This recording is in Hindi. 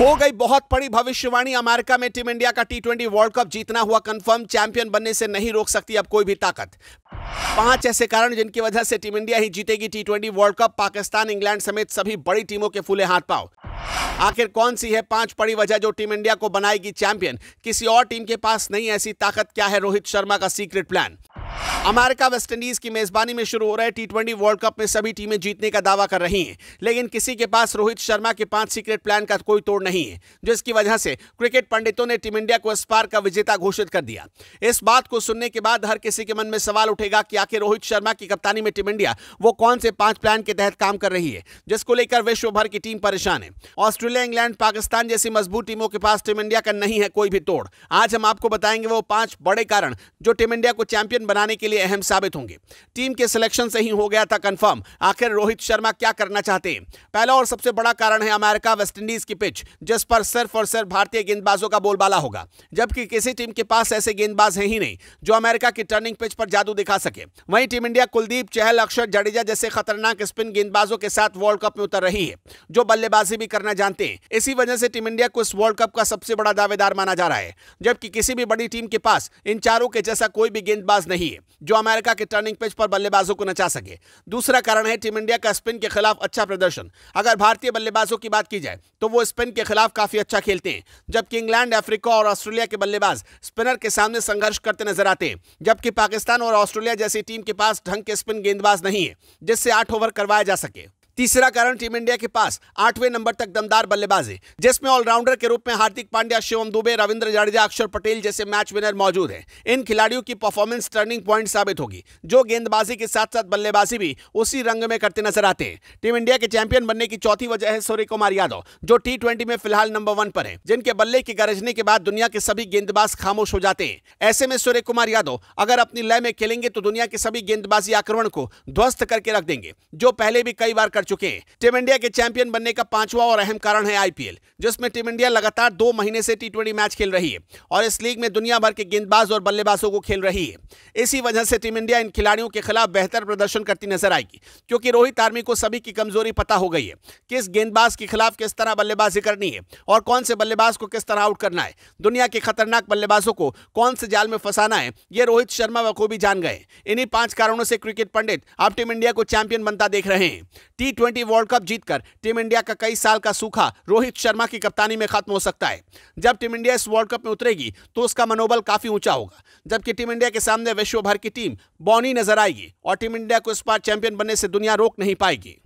हो गई बहुत बड़ी भविष्यवाणी अमेरिका में टीम इंडिया का टी ट्वेंटी वर्ल्ड कप जीतना हुआ कंफर्म चैंपियन बनने से नहीं रोक सकती अब कोई भी ताकत पांच ऐसे कारण जिनकी वजह से टीम इंडिया ही जीतेगी T twenty world cup Pakistan England समेत सभी बड़ी टीमों के फूले हाथ पाओ आखिर कौन सी है पांच बड़ी वजह जो टीम इंडिया को बनाएगी चैंपियन किसी और टीम के पास नहीं ऐसी ताकत क्या है रोहित शर्मा का सीक्रेट प्लान अमेरिका वेस्टइंडीज की मेजबानी में शुरू हो रहे टी ट्वेंटी वर्ल्ड कप में सभी टीमें जीतने का दावा कर रही हैं लेकिन किसी के पास रोहित शर्मा के पांच सीक्रेट प्लान का कोई तोड़ नहीं है जिसकी वजह से क्रिकेट पंडितों ने टीम इंडिया को इस पार का विजेता घोषित कर दिया इस बात को सुनने के बाद हर किसी के मन में सवाल उठेगा कि आखिर रोहित शर्मा की कप्तानी में टीम इंडिया वो कौन से पांच प्लान के तहत काम कर रही है जिसको लेकर विश्व भर की टीम परेशान है ऑस्ट्रेलिया इंग्लैंड पाकिस्तान जैसी मजबूत टीमों के पास टीम इंडिया का नहीं है कोई भी तोड़ आज हम आपको बताएंगे वो पांच बड़े कारण जो टीम इंडिया को चैंपियन बना बनाने के लिए अहम साबित होंगे टीम के सिलेक्शन से ही हो गया था कंफर्म आखिर रोहित शर्मा क्या करना चाहते हैं पहला और सबसे बड़ा कारण है अमेरिका वेस्टइंडीज की पिच जिस पर सिर्फ और सिर्फ भारतीय गेंदबाजों का बोलबाला होगा जबकि किसी टीम के पास ऐसे गेंदबाज हैं ही नहीं जो अमेरिका की टर्निंग पिच पर जादू दिखा सके वहीं टीम इंडिया कुलदीप चहल अक्षर जडेजा जैसे खतरनाक स्पिन गेंदबाजों के साथ वर्ल्ड कप में उतर रही है जो बल्लेबाजी भी करना जानते हैं इसी वजह से टीम इंडिया को इस वर्ल्ड कप का सबसे बड़ा दावेदार माना जा रहा है जबकि किसी भी बड़ी टीम के पास इन चारों के जैसा कोई भी गेंदबाज नहीं चाहिए जो अमेरिका के टर्निंग पिच पर बल्लेबाजों को नचा सके दूसरा कारण है टीम इंडिया का स्पिन के खिलाफ अच्छा प्रदर्शन अगर भारतीय बल्लेबाजों की बात की जाए तो वो स्पिन के खिलाफ काफी अच्छा खेलते हैं जबकि इंग्लैंड अफ्रीका और ऑस्ट्रेलिया के बल्लेबाज स्पिनर के सामने संघर्ष करते नजर आते हैं जबकि पाकिस्तान और ऑस्ट्रेलिया जैसी टीम के पास ढंग के स्पिन गेंदबाज नहीं है जिससे आठ ओवर करवाया जा सके तीसरा कारण टीम इंडिया के पास आठवें नंबर तक दमदार बल्लेबाजी जिसमें ऑलराउंडर के रूप में हार्दिक पांड्या शिवम दुबे रविंद्र जाडेजा अक्षर पटेल जैसे मैच विनर मौजूद हैं इन खिलाड़ियों की परफॉर्मेंस टर्निंग पॉइंट साबित होगी जो गेंदबाजी के साथ साथ बल्लेबाजी भी उसी रंग में करते नजर आते हैं टीम इंडिया के चैंपियन बनने की चौथी वजह है सूर्य कुमार यादव जो टी में फिलहाल नंबर वन पर है जिनके बल्ले के गरजने के बाद दुनिया के सभी गेंदबाज खामोश हो जाते हैं ऐसे में सूर्य कुमार यादव अगर अपनी लय में खेलेंगे तो दुनिया के सभी गेंदबाजी आक्रमण को ध्वस्त करके रख देंगे जो पहले भी कई बार कर चुके हैं टीम इंडिया के चैंपियन बनने का पांचवा और अहम कारण है आईपीएल जिसमें टीम इंडिया लगातार दो महीने से टी मैच खेल रही है और इस लीग में दुनिया भर के गेंदबाज और बल्लेबाजों को खेल रही है इसी वजह से टीम इंडिया इन खिलाड़ियों के खिलाफ बेहतर प्रदर्शन करती नजर आएगी क्योंकि रोहित आर्मी को सभी की कमजोरी पता हो गई है किस गेंदबाज के खिलाफ किस तरह बल्लेबाजी करनी है और कौन से बल्लेबाज को किस तरह आउट करना है दुनिया के खतरनाक बल्लेबाजों को कौन से जाल में फंसाना है ये रोहित शर्मा बखूबी जान गए इन्हीं पांच कारणों से क्रिकेट पंडित अब टीम इंडिया को चैंपियन बनता देख रहे हैं टी टी वर्ल्ड कप जीतकर टीम इंडिया का कई साल का सूखा रोहित शर्मा की कप्तानी में खत्म हो सकता है जब टीम इंडिया इस वर्ल्ड कप में उतरेगी तो उसका मनोबल काफी ऊंचा होगा जबकि टीम इंडिया के सामने विश्व भर की टीम बॉनी नजर आएगी और टीम इंडिया को इस बार चैंपियन बनने से दुनिया रोक नहीं पाएगी